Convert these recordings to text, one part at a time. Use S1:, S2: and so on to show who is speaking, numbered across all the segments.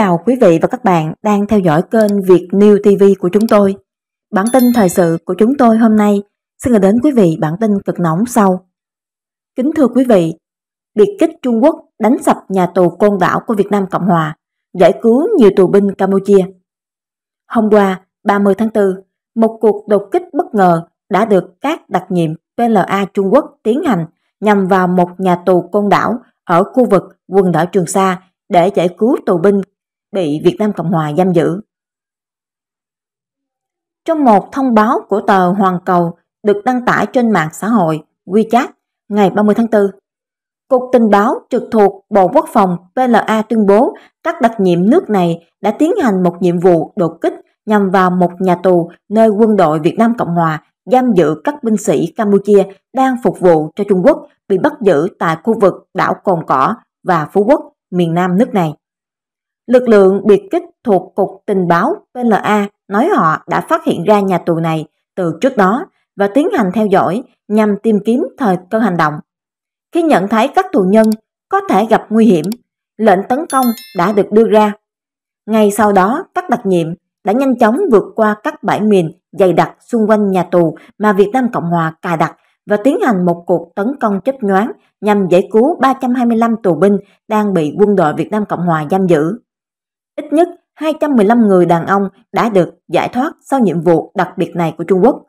S1: chào quý vị và các bạn đang theo dõi kênh Việt New TV của chúng tôi. Bản tin thời sự của chúng tôi hôm nay xin gửi đến quý vị bản tin cực nóng sau. Kính thưa quý vị, biệt kích Trung Quốc đánh sập nhà tù côn đảo của Việt Nam Cộng Hòa, giải cứu nhiều tù binh Campuchia. Hôm qua, 30 tháng 4, một cuộc đột kích bất ngờ đã được các đặc nhiệm PLA Trung Quốc tiến hành nhằm vào một nhà tù côn đảo ở khu vực quần đảo Trường Sa để giải cứu tù binh bị Việt Nam Cộng Hòa giam giữ. Trong một thông báo của tờ Hoàn Cầu được đăng tải trên mạng xã hội WeChat ngày 30 tháng 4, Cục Tình báo trực thuộc Bộ Quốc phòng PLA tuyên bố các đặc nhiệm nước này đã tiến hành một nhiệm vụ đột kích nhằm vào một nhà tù nơi quân đội Việt Nam Cộng Hòa giam giữ các binh sĩ Campuchia đang phục vụ cho Trung Quốc bị bắt giữ tại khu vực đảo Cồn Cỏ và Phú Quốc, miền Nam nước này. Lực lượng biệt kích thuộc Cục Tình báo PLA nói họ đã phát hiện ra nhà tù này từ trước đó và tiến hành theo dõi nhằm tìm kiếm thời cơ hành động. Khi nhận thấy các tù nhân có thể gặp nguy hiểm, lệnh tấn công đã được đưa ra. Ngay sau đó, các đặc nhiệm đã nhanh chóng vượt qua các bãi mìn dày đặc xung quanh nhà tù mà Việt Nam Cộng Hòa cài đặt và tiến hành một cuộc tấn công chớp nhoáng nhằm giải cứu 325 tù binh đang bị quân đội Việt Nam Cộng Hòa giam giữ. Ít nhất 215 người đàn ông đã được giải thoát sau nhiệm vụ đặc biệt này của Trung Quốc.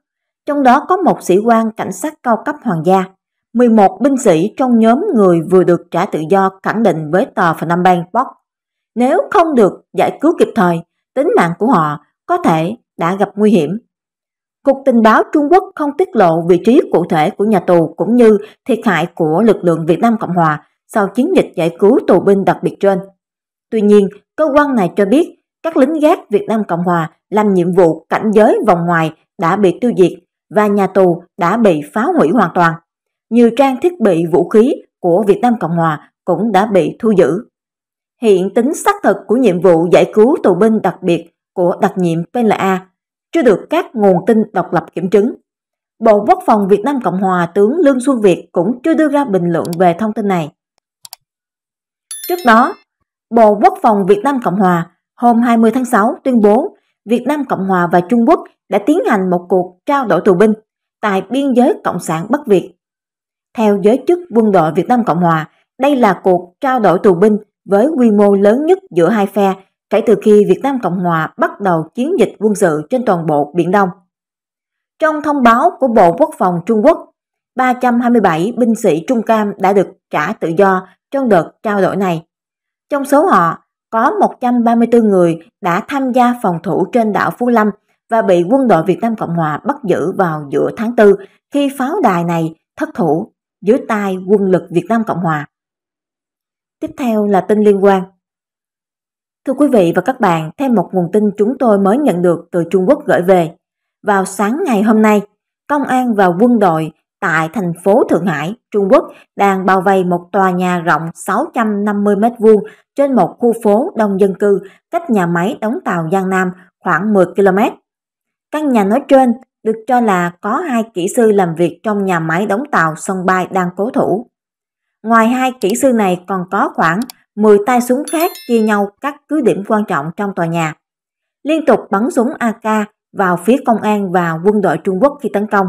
S1: Trong đó có một sĩ quan cảnh sát cao cấp hoàng gia, 11 binh sĩ trong nhóm người vừa được trả tự do khẳng định với tờ Phnom Penh Post Nếu không được giải cứu kịp thời, tính mạng của họ có thể đã gặp nguy hiểm. Cục tình báo Trung Quốc không tiết lộ vị trí cụ thể của nhà tù cũng như thiệt hại của lực lượng Việt Nam Cộng Hòa sau chiến dịch giải cứu tù binh đặc biệt trên. Tuy nhiên, cơ quan này cho biết các lính gác Việt Nam Cộng Hòa làm nhiệm vụ cảnh giới vòng ngoài đã bị tiêu diệt và nhà tù đã bị phá hủy hoàn toàn. Nhiều trang thiết bị vũ khí của Việt Nam Cộng Hòa cũng đã bị thu giữ. Hiện tính xác thực của nhiệm vụ giải cứu tù binh đặc biệt của đặc nhiệm PLA chưa được các nguồn tin độc lập kiểm chứng. Bộ Quốc phòng Việt Nam Cộng Hòa tướng Lương Xuân Việt cũng chưa đưa ra bình luận về thông tin này. Trước đó, Bộ Quốc phòng Việt Nam Cộng Hòa hôm 20 tháng 6 tuyên bố Việt Nam Cộng Hòa và Trung Quốc đã tiến hành một cuộc trao đổi tù binh tại biên giới Cộng sản Bắc Việt. Theo giới chức quân đội Việt Nam Cộng Hòa, đây là cuộc trao đổi tù binh với quy mô lớn nhất giữa hai phe kể từ khi Việt Nam Cộng Hòa bắt đầu chiến dịch quân sự trên toàn bộ Biển Đông. Trong thông báo của Bộ Quốc phòng Trung Quốc, 327 binh sĩ Trung Cam đã được trả tự do trong đợt trao đổi này trong số họ, có 134 người đã tham gia phòng thủ trên đảo Phú Lâm và bị quân đội Việt Nam Cộng Hòa bắt giữ vào giữa tháng 4 khi pháo đài này thất thủ dưới tay quân lực Việt Nam Cộng Hòa. Tiếp theo là tin liên quan. Thưa quý vị và các bạn, thêm một nguồn tin chúng tôi mới nhận được từ Trung Quốc gửi về. Vào sáng ngày hôm nay, công an và quân đội tại thành phố Thượng Hải, Trung Quốc đang bao vây một tòa nhà rộng 650 m2 trên một khu phố đông dân cư cách nhà máy đóng tàu Giang Nam khoảng 10 km. Căn nhà nói trên được cho là có hai kỹ sư làm việc trong nhà máy đóng tàu sân bay đang cố thủ. Ngoài hai kỹ sư này còn có khoảng 10 tay súng khác chia nhau các cứ điểm quan trọng trong tòa nhà. Liên tục bắn súng AK vào phía công an và quân đội Trung Quốc khi tấn công.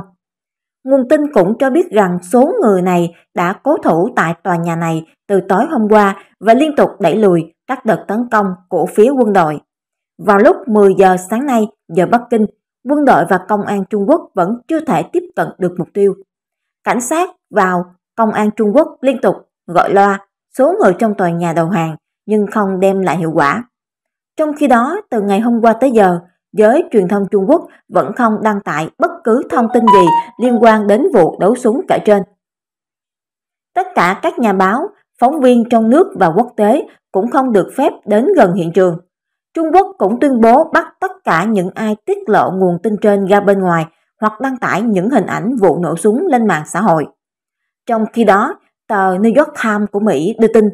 S1: Nguồn tin cũng cho biết rằng số người này đã cố thủ tại tòa nhà này từ tối hôm qua và liên tục đẩy lùi các đợt tấn công của phía quân đội. Vào lúc 10 giờ sáng nay, giờ Bắc Kinh, quân đội và công an Trung Quốc vẫn chưa thể tiếp cận được mục tiêu. Cảnh sát vào công an Trung Quốc liên tục gọi loa số người trong tòa nhà đầu hàng nhưng không đem lại hiệu quả. Trong khi đó, từ ngày hôm qua tới giờ, Giới truyền thông Trung Quốc vẫn không đăng tải bất cứ thông tin gì liên quan đến vụ đấu súng kể trên. Tất cả các nhà báo, phóng viên trong nước và quốc tế cũng không được phép đến gần hiện trường. Trung Quốc cũng tuyên bố bắt tất cả những ai tiết lộ nguồn tin trên ra bên ngoài hoặc đăng tải những hình ảnh vụ nổ súng lên mạng xã hội. Trong khi đó, tờ New York Times của Mỹ đưa tin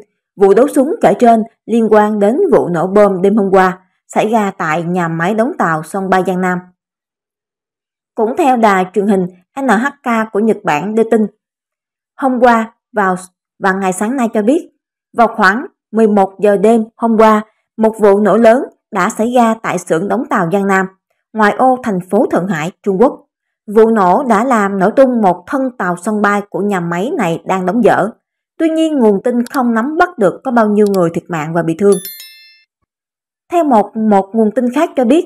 S1: vụ đấu súng kể trên liên quan đến vụ nổ bom đêm hôm qua xảy ra tại nhà máy đóng tàu sông Ba Giang Nam. Cũng theo đài truyền hình NHK của Nhật Bản đưa tin, hôm qua vào và ngày sáng nay cho biết, vào khoảng 11 giờ đêm hôm qua, một vụ nổ lớn đã xảy ra tại xưởng đóng tàu Giang Nam, ngoài ô thành phố Thượng Hải, Trung Quốc. Vụ nổ đã làm nổ tung một thân tàu sân bay của nhà máy này đang đóng dở. Tuy nhiên, nguồn tin không nắm bắt được có bao nhiêu người thiệt mạng và bị thương. Theo một một nguồn tin khác cho biết,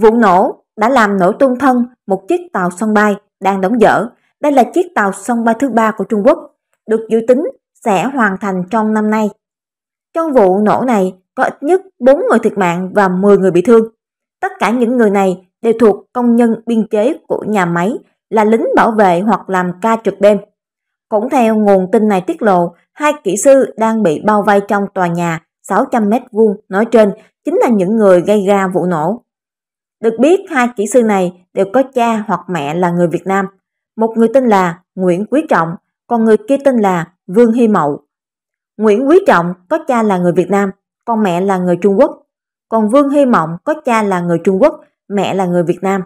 S1: vụ nổ đã làm nổ tung thân một chiếc tàu sân bay đang đóng dở. Đây là chiếc tàu sân bay thứ ba của Trung Quốc, được dự tính sẽ hoàn thành trong năm nay. Trong vụ nổ này có ít nhất 4 người thiệt mạng và 10 người bị thương. Tất cả những người này đều thuộc công nhân biên chế của nhà máy, là lính bảo vệ hoặc làm ca trực đêm. Cũng theo nguồn tin này tiết lộ, hai kỹ sư đang bị bao vây trong tòa nhà 600 mét vuông nói trên chính là những người gây ra vụ nổ. Được biết hai kỹ sư này đều có cha hoặc mẹ là người Việt Nam, một người tên là Nguyễn Quý Trọng, còn người kia tên là Vương Hy Mậu. Nguyễn Quý Trọng có cha là người Việt Nam, còn mẹ là người Trung Quốc, còn Vương Hy Mộng có cha là người Trung Quốc, mẹ là người Việt Nam.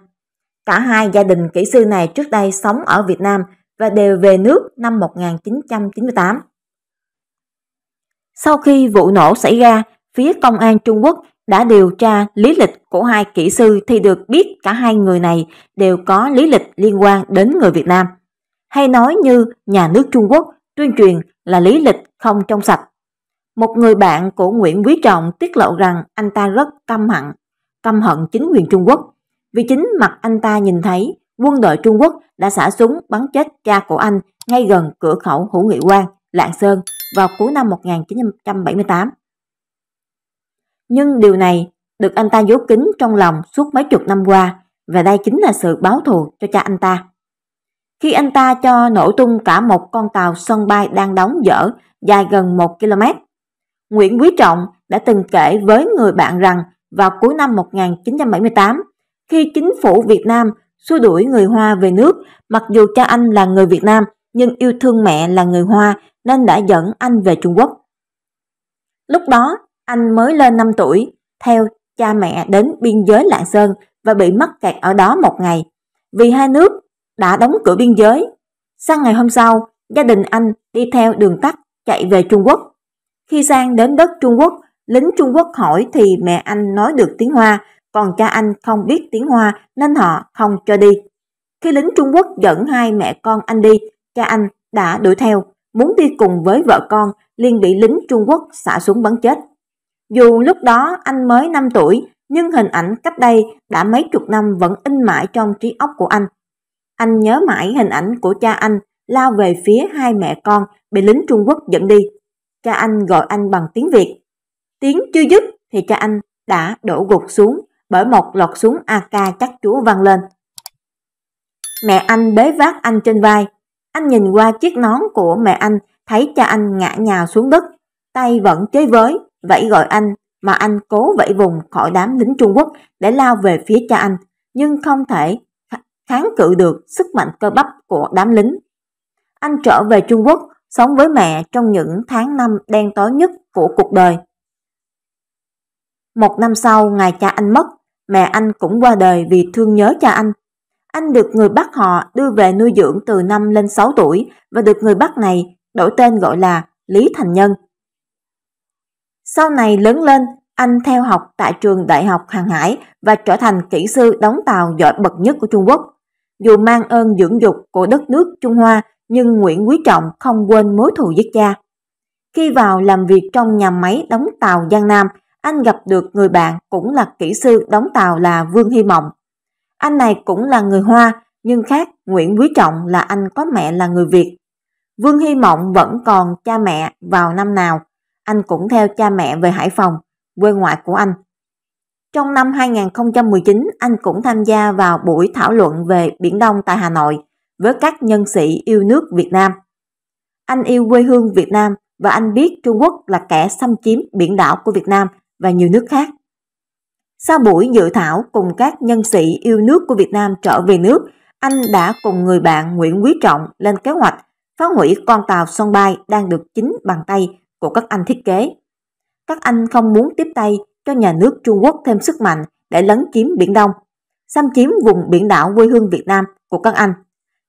S1: Cả hai gia đình kỹ sư này trước đây sống ở Việt Nam và đều về nước năm 1998. Sau khi vụ nổ xảy ra, phía công an Trung Quốc đã điều tra lý lịch của hai kỹ sư thì được biết cả hai người này đều có lý lịch liên quan đến người Việt Nam. Hay nói như nhà nước Trung Quốc tuyên truyền là lý lịch không trong sạch. Một người bạn của Nguyễn Quý Trọng tiết lộ rằng anh ta rất căm hận, căm hận chính quyền Trung Quốc. Vì chính mặt anh ta nhìn thấy quân đội Trung Quốc đã xả súng bắn chết cha của anh ngay gần cửa khẩu Hữu Nghị Quan, Lạng Sơn vào cuối năm 1978. Nhưng điều này được anh ta giấu kín trong lòng suốt mấy chục năm qua và đây chính là sự báo thù cho cha anh ta. Khi anh ta cho nổ tung cả một con tàu sân bay đang đóng dở dài gần 1 km, Nguyễn Quý Trọng đã từng kể với người bạn rằng vào cuối năm 1978, khi chính phủ Việt Nam xua đuổi người Hoa về nước, mặc dù cha anh là người Việt Nam nhưng yêu thương mẹ là người Hoa nên đã dẫn anh về Trung Quốc. Lúc đó, anh mới lên 5 tuổi, theo cha mẹ đến biên giới Lạng Sơn và bị mắc kẹt ở đó một ngày, vì hai nước đã đóng cửa biên giới. Sang ngày hôm sau, gia đình anh đi theo đường tắt chạy về Trung Quốc. Khi sang đến đất Trung Quốc, lính Trung Quốc hỏi thì mẹ anh nói được tiếng Hoa, còn cha anh không biết tiếng Hoa nên họ không cho đi. Khi lính Trung Quốc dẫn hai mẹ con anh đi, cha anh đã đuổi theo muốn đi cùng với vợ con liền bị lính Trung Quốc xả súng bắn chết. Dù lúc đó anh mới 5 tuổi, nhưng hình ảnh cách đây đã mấy chục năm vẫn in mãi trong trí óc của anh. Anh nhớ mãi hình ảnh của cha anh lao về phía hai mẹ con bị lính Trung Quốc dẫn đi. Cha anh gọi anh bằng tiếng Việt. Tiếng chưa dứt thì cha anh đã đổ gục xuống bởi một loạt súng AK chắc chúa vang lên. Mẹ anh bế vác anh trên vai, anh nhìn qua chiếc nón của mẹ anh, thấy cha anh ngã nhào xuống đất, tay vẫn chơi với, vẫy gọi anh, mà anh cố vẫy vùng khỏi đám lính Trung Quốc để lao về phía cha anh, nhưng không thể kháng cự được sức mạnh cơ bắp của đám lính. Anh trở về Trung Quốc, sống với mẹ trong những tháng năm đen tối nhất của cuộc đời. Một năm sau, ngày cha anh mất, mẹ anh cũng qua đời vì thương nhớ cha anh. Anh được người Bắc họ đưa về nuôi dưỡng từ năm lên 6 tuổi và được người Bắc này đổi tên gọi là Lý Thành Nhân. Sau này lớn lên, anh theo học tại trường Đại học Hàng Hải và trở thành kỹ sư đóng tàu giỏi bậc nhất của Trung Quốc. Dù mang ơn dưỡng dục của đất nước Trung Hoa, nhưng Nguyễn Quý Trọng không quên mối thù giết cha. Khi vào làm việc trong nhà máy đóng tàu Giang Nam, anh gặp được người bạn cũng là kỹ sư đóng tàu là Vương Hy Mộng. Anh này cũng là người Hoa, nhưng khác Nguyễn Quý Trọng là anh có mẹ là người Việt. Vương Hy Mộng vẫn còn cha mẹ vào năm nào, anh cũng theo cha mẹ về Hải Phòng, quê ngoại của anh. Trong năm 2019, anh cũng tham gia vào buổi thảo luận về Biển Đông tại Hà Nội với các nhân sĩ yêu nước Việt Nam. Anh yêu quê hương Việt Nam và anh biết Trung Quốc là kẻ xâm chiếm biển đảo của Việt Nam và nhiều nước khác. Sau buổi dự thảo cùng các nhân sĩ yêu nước của Việt Nam trở về nước, anh đã cùng người bạn Nguyễn Quý Trọng lên kế hoạch phá hủy con tàu sân bay đang được chính bàn tay của các anh thiết kế. Các anh không muốn tiếp tay cho nhà nước Trung Quốc thêm sức mạnh để lấn chiếm Biển Đông, xâm chiếm vùng biển đảo quê hương Việt Nam của các anh.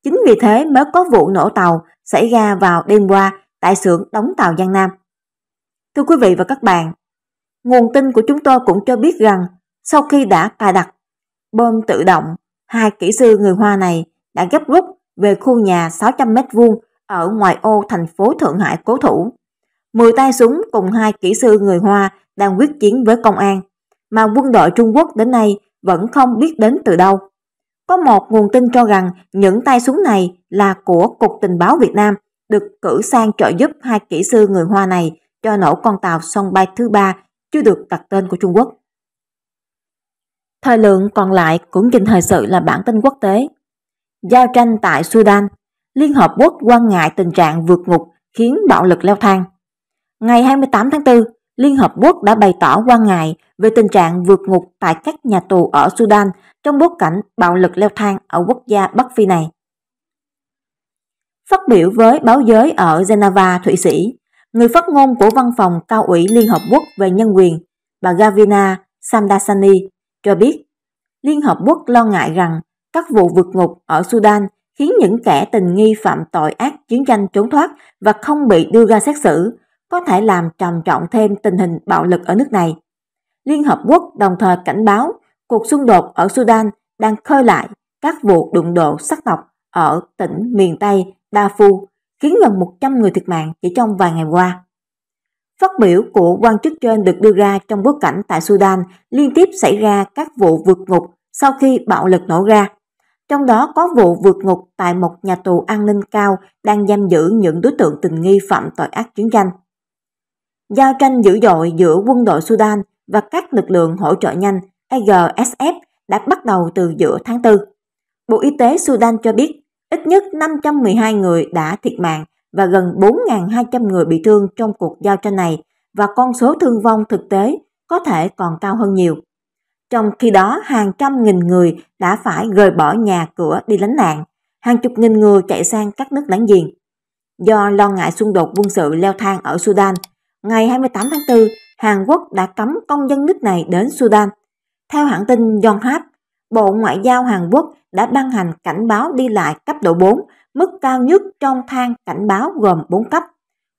S1: Chính vì thế mới có vụ nổ tàu xảy ra vào đêm qua tại xưởng đóng tàu Giang Nam. Thưa quý vị và các bạn, nguồn tin của chúng tôi cũng cho biết rằng sau khi đã cài đặt bơm tự động, hai kỹ sư người Hoa này đã gấp rút về khu nhà 600 mét vuông ở ngoài ô thành phố Thượng Hải cố thủ. Mười tay súng cùng hai kỹ sư người Hoa đang quyết chiến với công an, mà quân đội Trung Quốc đến nay vẫn không biết đến từ đâu. Có một nguồn tin cho rằng những tay súng này là của Cục Tình báo Việt Nam được cử sang trợ giúp hai kỹ sư người Hoa này cho nổ con tàu sân bay thứ ba chưa được đặt tên của Trung Quốc. Thời lượng còn lại cũng trình thời sự là bản tin quốc tế. Giao tranh tại Sudan, Liên Hợp Quốc quan ngại tình trạng vượt ngục khiến bạo lực leo thang. Ngày 28 tháng 4, Liên Hợp Quốc đã bày tỏ quan ngại về tình trạng vượt ngục tại các nhà tù ở Sudan trong bối cảnh bạo lực leo thang ở quốc gia Bắc Phi này. Phát biểu với báo giới ở Geneva, Thụy Sĩ, người phát ngôn của Văn phòng Cao ủy Liên Hợp Quốc về Nhân quyền, bà Gavina Samdasani cho biết Liên Hợp Quốc lo ngại rằng các vụ vượt ngục ở Sudan khiến những kẻ tình nghi phạm tội ác chiến tranh trốn thoát và không bị đưa ra xét xử, có thể làm trầm trọng thêm tình hình bạo lực ở nước này. Liên Hợp Quốc đồng thời cảnh báo cuộc xung đột ở Sudan đang khơi lại các vụ đụng độ sắc tộc ở tỉnh miền Tây Darfur, khiến gần 100 người thiệt mạng chỉ trong vài ngày qua. Phát biểu của quan chức trên được đưa ra trong bối cảnh tại Sudan liên tiếp xảy ra các vụ vượt ngục sau khi bạo lực nổ ra. Trong đó có vụ vượt ngục tại một nhà tù an ninh cao đang giam giữ những đối tượng tình nghi phạm tội ác chiến tranh. Giao tranh dữ dội giữa quân đội Sudan và các lực lượng hỗ trợ nhanh IGSF đã bắt đầu từ giữa tháng 4. Bộ Y tế Sudan cho biết ít nhất 512 người đã thiệt mạng và gần 4.200 người bị thương trong cuộc giao tranh này và con số thương vong thực tế có thể còn cao hơn nhiều. Trong khi đó, hàng trăm nghìn người đã phải rời bỏ nhà cửa đi lánh nạn, hàng chục nghìn người chạy sang các nước láng giềng. Do lo ngại xung đột quân sự leo thang ở Sudan, ngày 28 tháng 4, Hàn Quốc đã cấm công dân nước này đến Sudan. Theo hãng tin Yonhap, Bộ Ngoại giao Hàn Quốc đã ban hành cảnh báo đi lại cấp độ 4 mức cao nhất trong thang cảnh báo gồm 4 cấp,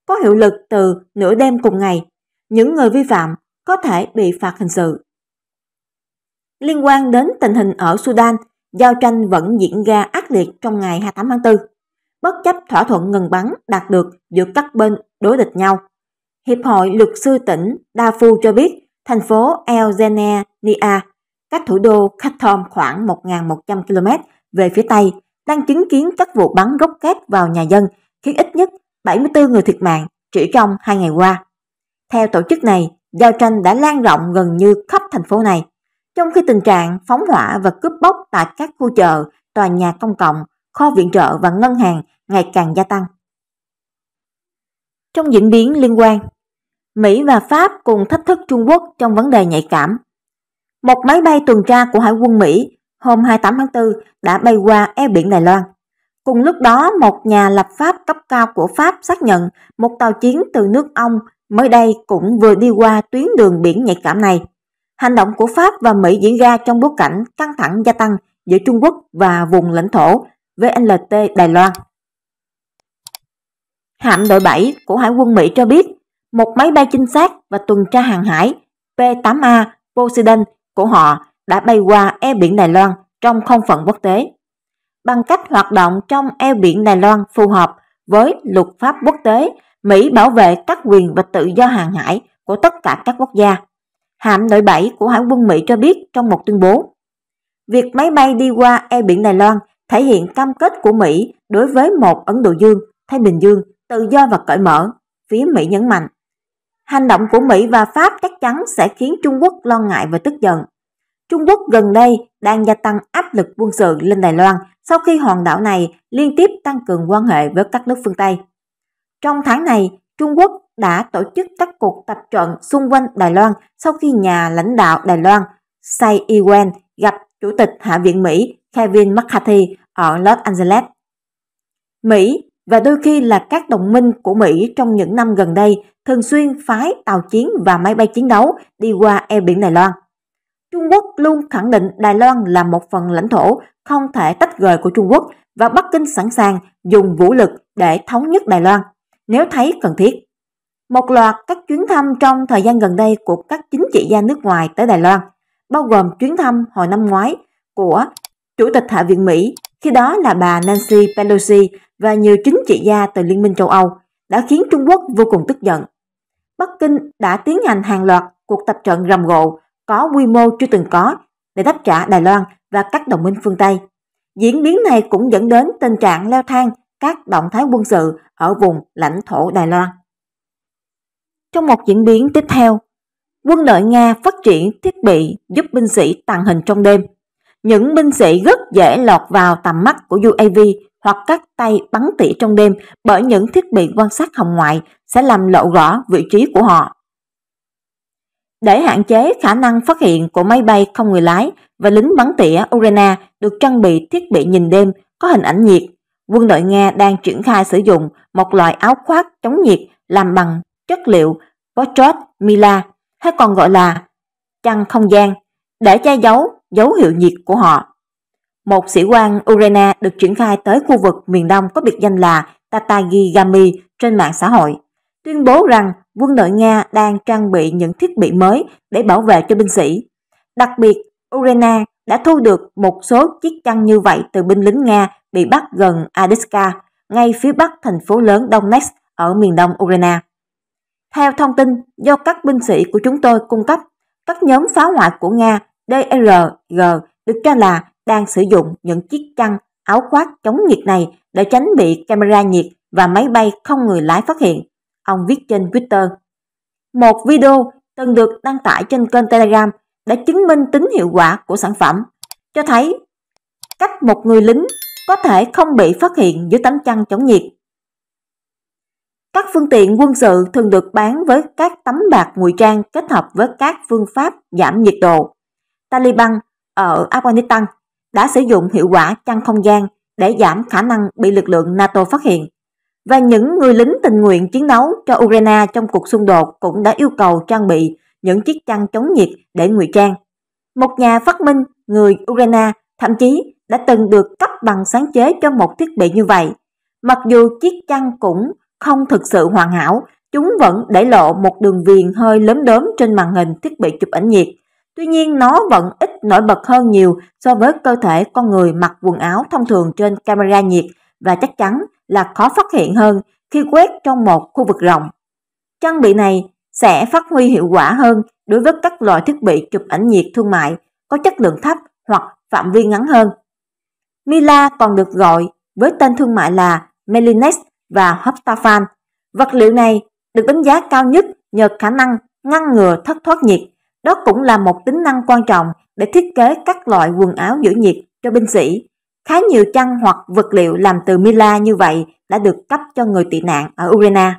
S1: có hiệu lực từ nửa đêm cùng ngày. Những người vi phạm có thể bị phạt hình sự. Liên quan đến tình hình ở Sudan, giao tranh vẫn diễn ra ác liệt trong ngày 28 tháng 4, bất chấp thỏa thuận ngừng bắn đạt được giữa các bên đối địch nhau. Hiệp hội luật sư tỉnh Darfur cho biết thành phố El Zenia, cách thủ đô Khartoum khoảng 1.100 km về phía Tây đang chứng kiến các vụ bắn gốc rocket vào nhà dân khiến ít nhất 74 người thiệt mạng chỉ trong hai ngày qua. Theo tổ chức này, giao tranh đã lan rộng gần như khắp thành phố này, trong khi tình trạng phóng hỏa và cướp bóc tại các khu chợ, tòa nhà công cộng, kho viện trợ và ngân hàng ngày càng gia tăng. Trong diễn biến liên quan, Mỹ và Pháp cùng thách thức Trung Quốc trong vấn đề nhạy cảm. Một máy bay tuần tra của Hải quân Mỹ hôm 28 tháng 4 đã bay qua eo biển Đài Loan. Cùng lúc đó, một nhà lập pháp cấp cao của Pháp xác nhận một tàu chiến từ nước ông mới đây cũng vừa đi qua tuyến đường biển nhạy cảm này. Hành động của Pháp và Mỹ diễn ra trong bối cảnh căng thẳng gia tăng giữa Trung Quốc và vùng lãnh thổ VLT Đài Loan. Hạm đội 7 của Hải quân Mỹ cho biết một máy bay trinh sát và tuần tra hàng hải P-8A Poseidon của họ đã bay qua eo biển Đài Loan trong không phận quốc tế, bằng cách hoạt động trong eo biển Đài Loan phù hợp với luật pháp quốc tế, Mỹ bảo vệ các quyền và tự do hàng hải của tất cả các quốc gia. Hạm đội 7 của Hải quân Mỹ cho biết trong một tuyên bố, việc máy bay đi qua eo biển Đài Loan thể hiện cam kết của Mỹ đối với một Ấn Độ Dương, Thái Bình Dương, tự do và cởi mở, phía Mỹ nhấn mạnh. Hành động của Mỹ và Pháp chắc chắn sẽ khiến Trung Quốc lo ngại và tức giận. Trung Quốc gần đây đang gia tăng áp lực quân sự lên Đài Loan sau khi hòn đảo này liên tiếp tăng cường quan hệ với các nước phương Tây. Trong tháng này, Trung Quốc đã tổ chức các cuộc tập trận xung quanh Đài Loan sau khi nhà lãnh đạo Đài Loan Tsai Ing-wen gặp Chủ tịch Hạ viện Mỹ Kevin McCarthy ở Los Angeles. Mỹ và đôi khi là các đồng minh của Mỹ trong những năm gần đây thường xuyên phái tàu chiến và máy bay chiến đấu đi qua eo biển Đài Loan. Trung Quốc luôn khẳng định Đài Loan là một phần lãnh thổ không thể tách rời của Trung Quốc và Bắc Kinh sẵn sàng dùng vũ lực để thống nhất Đài Loan nếu thấy cần thiết. Một loạt các chuyến thăm trong thời gian gần đây của các chính trị gia nước ngoài tới Đài Loan, bao gồm chuyến thăm hồi năm ngoái của Chủ tịch Hạ viện Mỹ, khi đó là bà Nancy Pelosi và nhiều chính trị gia từ Liên minh châu Âu, đã khiến Trung Quốc vô cùng tức giận. Bắc Kinh đã tiến hành hàng loạt cuộc tập trận rầm rộ có quy mô chưa từng có để đáp trả Đài Loan và các đồng minh phương Tây. Diễn biến này cũng dẫn đến tình trạng leo thang các động thái quân sự ở vùng lãnh thổ Đài Loan. Trong một diễn biến tiếp theo, quân đội Nga phát triển thiết bị giúp binh sĩ tàng hình trong đêm. Những binh sĩ rất dễ lọt vào tầm mắt của UAV hoặc các tay bắn tỉa trong đêm bởi những thiết bị quan sát hồng ngoại sẽ làm lộ rõ vị trí của họ để hạn chế khả năng phát hiện của máy bay không người lái và lính bắn tỉa Urana được trang bị thiết bị nhìn đêm có hình ảnh nhiệt. Quân đội Nga đang triển khai sử dụng một loại áo khoác chống nhiệt làm bằng chất liệu Pochot Mila hay còn gọi là chăn không gian để che giấu dấu hiệu nhiệt của họ. Một sĩ quan Urena được triển khai tới khu vực miền đông có biệt danh là Tatagigami trên mạng xã hội, tuyên bố rằng quân đội Nga đang trang bị những thiết bị mới để bảo vệ cho binh sĩ. Đặc biệt, Ukraine đã thu được một số chiếc chăn như vậy từ binh lính Nga bị bắt gần Adiska, ngay phía bắc thành phố lớn Donetsk ở miền đông Ukraine. Theo thông tin do các binh sĩ của chúng tôi cung cấp, các nhóm phá hoại của Nga DRG được cho là đang sử dụng những chiếc chăn áo khoác chống nhiệt này để tránh bị camera nhiệt và máy bay không người lái phát hiện ông viết trên Twitter. Một video từng được đăng tải trên kênh Telegram đã chứng minh tính hiệu quả của sản phẩm, cho thấy cách một người lính có thể không bị phát hiện dưới tấm chăn chống nhiệt. Các phương tiện quân sự thường được bán với các tấm bạc ngụy trang kết hợp với các phương pháp giảm nhiệt độ. Taliban ở Afghanistan đã sử dụng hiệu quả chăn không gian để giảm khả năng bị lực lượng NATO phát hiện và những người lính tình nguyện chiến đấu cho Ukraine trong cuộc xung đột cũng đã yêu cầu trang bị những chiếc chăn chống nhiệt để ngụy trang. Một nhà phát minh người Ukraine thậm chí đã từng được cấp bằng sáng chế cho một thiết bị như vậy. Mặc dù chiếc chăn cũng không thực sự hoàn hảo, chúng vẫn để lộ một đường viền hơi lớn đốm trên màn hình thiết bị chụp ảnh nhiệt. Tuy nhiên nó vẫn ít nổi bật hơn nhiều so với cơ thể con người mặc quần áo thông thường trên camera nhiệt và chắc chắn là khó phát hiện hơn khi quét trong một khu vực rộng. Trang bị này sẽ phát huy hiệu quả hơn đối với các loại thiết bị chụp ảnh nhiệt thương mại có chất lượng thấp hoặc phạm vi ngắn hơn. Mila còn được gọi với tên thương mại là Melinex và Hoptafan. Vật liệu này được đánh giá cao nhất nhờ khả năng ngăn ngừa thất thoát nhiệt. Đó cũng là một tính năng quan trọng để thiết kế các loại quần áo giữ nhiệt cho binh sĩ Khá nhiều chăn hoặc vật liệu làm từ Mila như vậy đã được cấp cho người tị nạn ở Ukraine.